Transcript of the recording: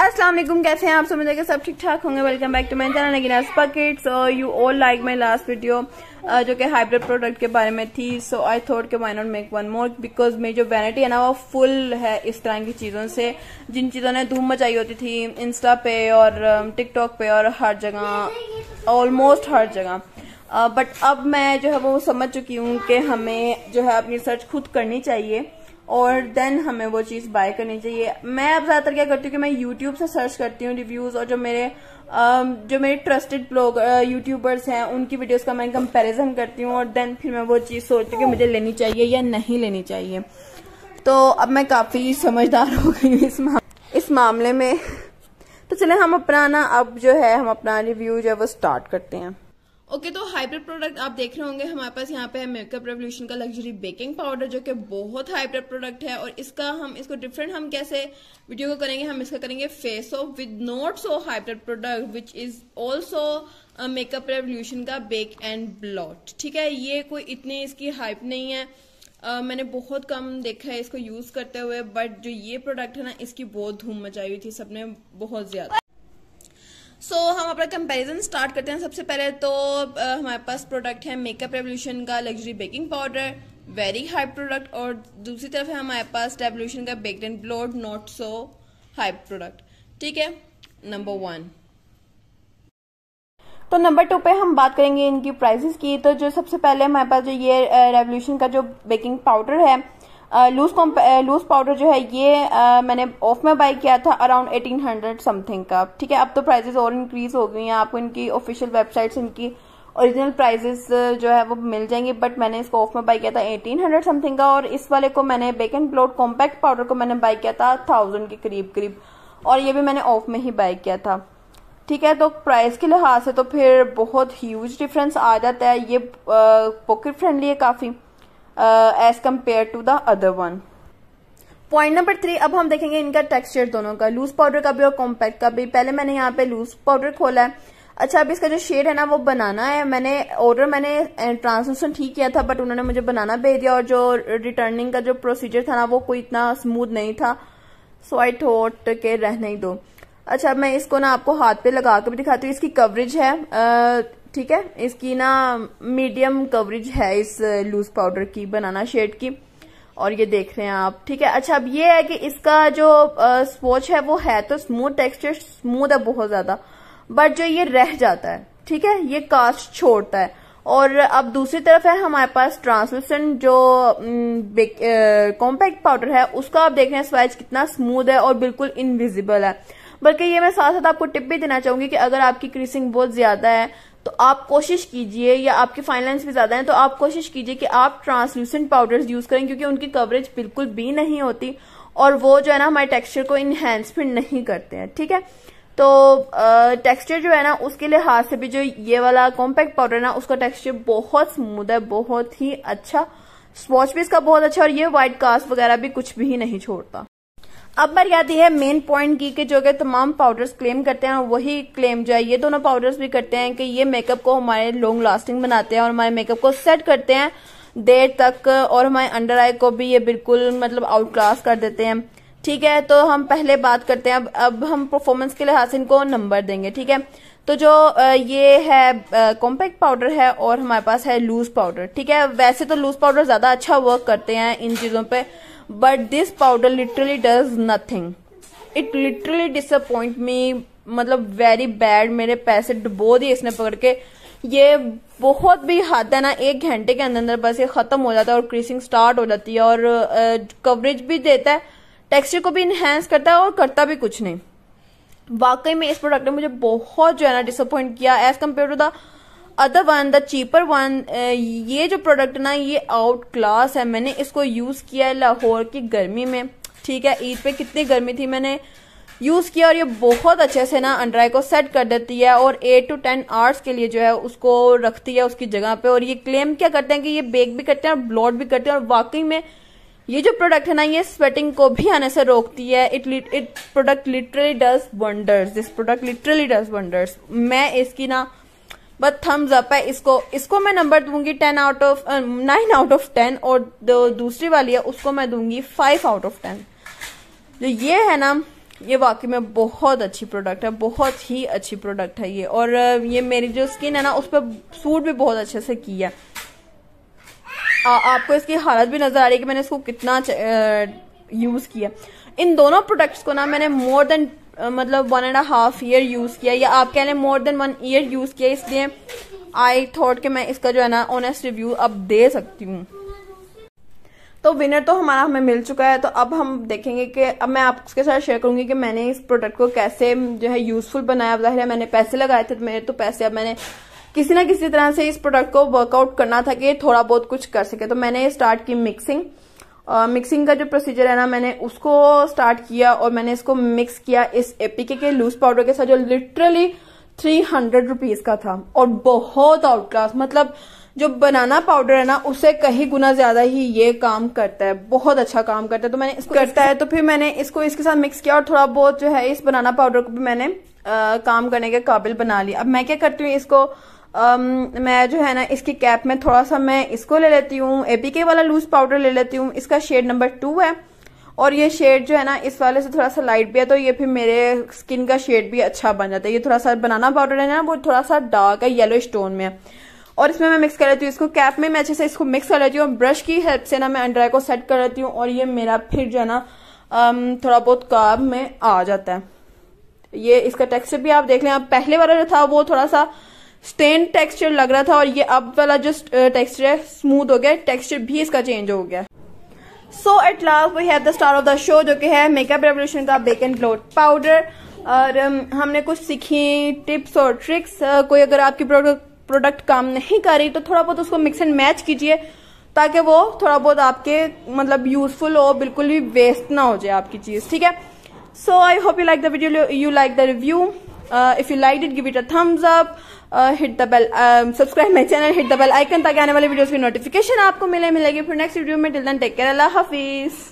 अस्सलाम वालेकुम कैसे हैं आप सब मुझे सब ठीक ठाक होंगे welcome back to my channel पकेट so you all like my last video जो कि हाइब्रिड प्रोडक्ट के बारे में थी सो आई थॉट के my not make one more because मेरी जो वैनिटी है ना वो फुल है इस तरह की चीज़ों से जिन चीज़ों ने धूम मचाई होती थी इंस्टा पे और टिकटॉक um, पे और हर जगह ऑलमोस्ट हर जगह बट uh, अब मैं जो है वो समझ चुकी हूँ कि हमें जो है अपनी रिसर्च खुद करनी चाहिए और देन हमें वो चीज़ बाय करनी चाहिए मैं अब ज़्यादातर क्या करती हूँ कि मैं यूट्यूब से सर्च करती हूँ रिव्यूज़ और जो मेरे um, जो मेरे ट्रस्टेड ब्लॉग यूट्यूबर्स हैं उनकी वीडियोस का मैं कंपैरिजन करती हूँ और देन फिर मैं वो चीज़ सोचती हूँ कि मुझे लेनी चाहिए या नहीं लेनी चाहिए तो अब मैं काफ़ी समझदार हो गई हूँ इस मा, इस मामले में तो चले हम अपना ना अब जो है हम अपना रिव्यू जो है वो स्टार्ट करते हैं ओके okay, तो हाइब्रिड प्रोडक्ट आप देख रहे होंगे हमारे पास यहाँ पे है मेकअप रेवोल्यूशन का लग्जरी बेकिंग पाउडर जो कि बहुत हाइब्रिड प्रोडक्ट है और इसका हम इसको डिफरेंट हम कैसे वीडियो को करेंगे हम इसका करेंगे face off with not so hybrid product which is also makeup revolution का बेक एंड ब्लॉट ठीक है ये कोई इतनी इसकी हाइप नहीं है Uh, मैंने बहुत कम देखा है इसको यूज करते हुए बट जो ये प्रोडक्ट है ना इसकी बहुत धूम मचाई हुई थी सबने बहुत ज्यादा सो so, हम अपना कंपैरिजन स्टार्ट करते हैं सबसे पहले तो आ, हमारे पास प्रोडक्ट है मेकअप रेवोल्यूशन का luxury baking powder very high product और दूसरी तरफ है हमारे पास रेवोल्यूशन का baked and blot not so high product ठीक है नंबर वन तो नंबर टू पे हम बात करेंगे इनकी प्राइसेस की तो जो सबसे पहले हमारे पास जो ये रेवोल्यूशन का जो बेकिंग पाउडर है लूज लूज पाउडर जो है ये uh, मैंने ऑफ में बाई किया था अराउंड एटीन हंड्रेड समथिंग का ठीक है अब तो प्राइजेस और इंक्रीज हो गई हैं आपको इनकी ऑफिशियल वेबसाइट्स इनकी ओरिजिनल प्राइजेस जो है वो मिल जाएंगे बट मैंने इसको ऑफ में बाई किया था एटीन हंड्रेड समथिंग का और इस वाले को मैंने bake and blot compact powder को मैंने बाई किया था थाउजेंड के करीब करीब और ये भी मैंने ऑफ में ही बाई किया था ठीक है तो प्राइस के लिहाज से तो फिर बहुत ह्यूज डिफरेंस आ जाता है ये पॉकेट फ्रेंडली है काफ़ी as compare to the other one point number three अब हम देखेंगे इनका टेक्सचर दोनों का लूज पाउडर का भी और कॉम्पैक्ट का भी पहले मैंने यहाँ पे लूज पाउडर खोला है अच्छा अब इसका जो शेड है ना वो बनाना है मैंने ऑर्डर मैंने ट्रांसलेशन ठीक किया था बट उन्होंने मुझे बनाना भेज दिया और जो रिटर्निंग का जो प्रोसीजर था ना वो कोई इतना स्मूथ नहीं था सो आई थोट के रहने ही दो अच्छा मैं इसको ना आपको हाथ पे लगा कर भी दिखाती हूँ इसकी कवरेज है आ, uh, ठीक है इसकी ना मीडियम कवरेज है इस लूज पाउडर की बनाना शेड की और ये देख रहे हैं आप ठीक है अच्छा अब ये है कि इसका जो स्वच है वो है तो स्मूथ टेक्सचर स्मूथ है बहुत ज्यादा बट जो ये रह जाता है ठीक है ये कास्ट छोड़ता है और अब दूसरी तरफ है हमारे पास ट्रांसलूसेंट जो कॉम्पैक्ट पाउडर है उसका आप देख रहे हैं स्वाइच कितना स्मूद है और बिल्कुल इनविजिबल है बल्कि ये मैं साथ साथ आपको टिप भी देना चाहूंगी कि अगर आपकी क्रीसिंग बहुत ज्यादा है तो आप कोशिश कीजिए या आपके फाइनेंस भी ज्यादा है तो आप कोशिश कीजिए कि आप ट्रांसल्यूसेंट पाउडर्स यूज करें क्योंकि उनकी कवरेज बिल्कुल भी नहीं होती और वो जो है ना हमारे टेक्सचर को इनहेंस भी नहीं करते हैं ठीक है तो टेक्सचर जो है ना उसके लिए हाथ से भी जो ये वाला कॉम्पैक्ट पाउडर ना उसका टेक्सचर बहुत स्मूद है बहुत ही अच्छा स्वॉच भी इसका बहुत अच्छा और ये व्हाइट कास्ट वगैरह भी कुछ भी नहीं छोड़ता अब बारी है मेन पॉइंट की कि जो कि तमाम पाउडर्स क्लेम करते हैं वही क्लेम जो है ये दोनों पाउडर्स भी करते हैं कि ये मेकअप को हमारे लॉन्ग लास्टिंग बनाते हैं और हमारे मेकअप को सेट करते हैं देर तक और हमारे अंडर आई को भी ये बिल्कुल मतलब आउट क्लास कर देते हैं ठीक है तो हम पहले बात करते हैं अब अब हम परफॉर्मेंस के लिहाज इनको नंबर देंगे ठीक है तो जो ये है कॉम्पैक्ट पाउडर है और हमारे पास है लूज पाउडर ठीक है वैसे तो लूज पाउडर ज़्यादा अच्छा वर्क करते हैं इन चीज़ों पर but this powder literally does nothing it literally disappoint me मतलब वेरी बैड मेरे पैसे डुबो दिए इसने पकड़ के ये बहुत भी हाथ है ना एक घंटे के अंदर अंदर बस ये खत्म हो जाता है और क्रीसिंग स्टार्ट हो जाती है और कवरेज भी देता है टेक्सचर को भी इनहेंस करता है और करता भी कुछ नहीं वाकई में इस प्रोडक्ट ने मुझे बहुत जो है ना डिसअपॉइंट किया as compare to the other one the cheaper one ये जो प्रोडक्ट ना ये आउट क्लास है मैंने इसको यूज़ किया है लाहौर की गर्मी में ठीक है ईद पे कितनी गर्मी थी मैंने यूज़ किया और ये बहुत अच्छे से ना अंडराई को सेट कर देती है और एट टू टेन आवर्स के लिए जो है उसको रखती है उसकी जगह पे और ये क्लेम क्या करते हैं कि ये बेक भी करते हैं और ब्लॉट भी करते हैं और वाकई में ये जो प्रोडक्ट है ना ये स्वेटिंग को भी आने से रोकती है it it product literally does wonders this product literally does wonders मैं इसकी ना बट थम्स अप है इसको इसको मैं नंबर दूंगी ten out of nine out of ten और जो दूसरी वाली है उसको मैं दूंगी फाइव आउट ऑफ टेन जो ये है ना ये वाकई में बहुत अच्छी प्रोडक्ट है बहुत ही अच्छी प्रोडक्ट है ये और ये मेरी जो स्किन है ना उस पर सूट भी बहुत अच्छे से किया है आ, आपको इसकी हालत भी नजर आ रही है कि मैंने इसको कितना यूज किया इन दोनों प्रोडक्ट्स को ना मैंने मोर देन मतलब one and half year use किया या आप कह लें more than one year use किया इसलिए आई थॉट कि मैं इसका जो है ना ऑनेस्ट रिव्यू अब दे सकती हूँ तो विनर तो हमारा हमें मिल चुका है तो अब हम देखेंगे कि अब मैं आपके साथ शेयर करूंगी कि मैंने इस प्रोडक्ट को कैसे जो है यूजफुल बनाया जाहिर है मैंने पैसे लगाए थे तो मेरे तो पैसे अब मैंने किसी ना किसी तरह से इस प्रोडक्ट को वर्कआउट करना था कि थोड़ा बहुत कुछ कर सके तो मैंने स्टार्ट की मिक्सिंग मिक्सिंग का जो प्रोसीजर है ना मैंने उसको स्टार्ट किया और मैंने इसको मिक्स किया इस एपीके के लूज पाउडर के साथ जो लिटरली थ्री हंड्रेड रुपीज का था और बहुत आउट क्लास मतलब जो बनाना पाउडर है ना उसे कहीं गुना ज्यादा ही ये काम करता है बहुत अच्छा काम करता है तो मैंने इसको करता है तो फिर मैंने इसको इसके साथ मिक्स किया और थोड़ा बहुत जो है इस बनाना पाउडर को भी मैंने आ, काम करने के काबिल बना लिया अब मैं क्या करती हूँ इसको अम, मैं जो है ना इसकी कैप में थोड़ा सा मैं इसको ले लेती हूँ एपीके वाला लूज पाउडर ले लेती हूँ इसका शेड नंबर टू है और ये शेड जो है ना इस वाले से थोड़ा सा लाइट भी है तो ये फिर मेरे स्किन का शेड भी अच्छा बन जाता है ये थोड़ा सा बनाना पाउडर है ना वो थोड़ा सा डार्क है येलो स्टोन में और इसमें मैं मिक्स कर लेती हूँ इसको कैप में मैं अच्छे से इसको मिक्स कर लेती हूँ ब्रश की हेल्प से ना मैं अंडर आई को सेट कर लेती हूँ और ये मेरा फिर जो है ना थोड़ा बहुत काम में आ जाता है ये इसका टेक्सचर भी आप देख लें आप पहले वाला जो था वो थोड़ा सा स्टेन टेक्सचर लग रहा था और ये अब वाला जो टेक्सचर है स्मूथ हो गया टेक्सचर भी इसका चेंज हो गया so at last we have the star of the show जो कि है मेकअप रेवोल्यूशन का बेक एंड ग्लोट पाउडर और हमने कुछ सीखी टिप्स और ट्रिक्स कोई अगर आपकी प्रोडक्ट प्रोडक्ट काम नहीं कर रही तो थोड़ा बहुत उसको मिक्स एंड मैच कीजिए ताकि वो थोड़ा बहुत आपके मतलब यूजफुल हो बिल्कुल भी वेस्ट ना हो जाए आपकी चीज़ ठीक है so I hope you like the video you like the review if you like it it give it a thumbs up uh, hit subscribe my channel hit the bell icon ताकि आने वाले वीडियोस की notification आपको मिले मिलेगी फिर next video में till then take care अल्लाह हाफिज़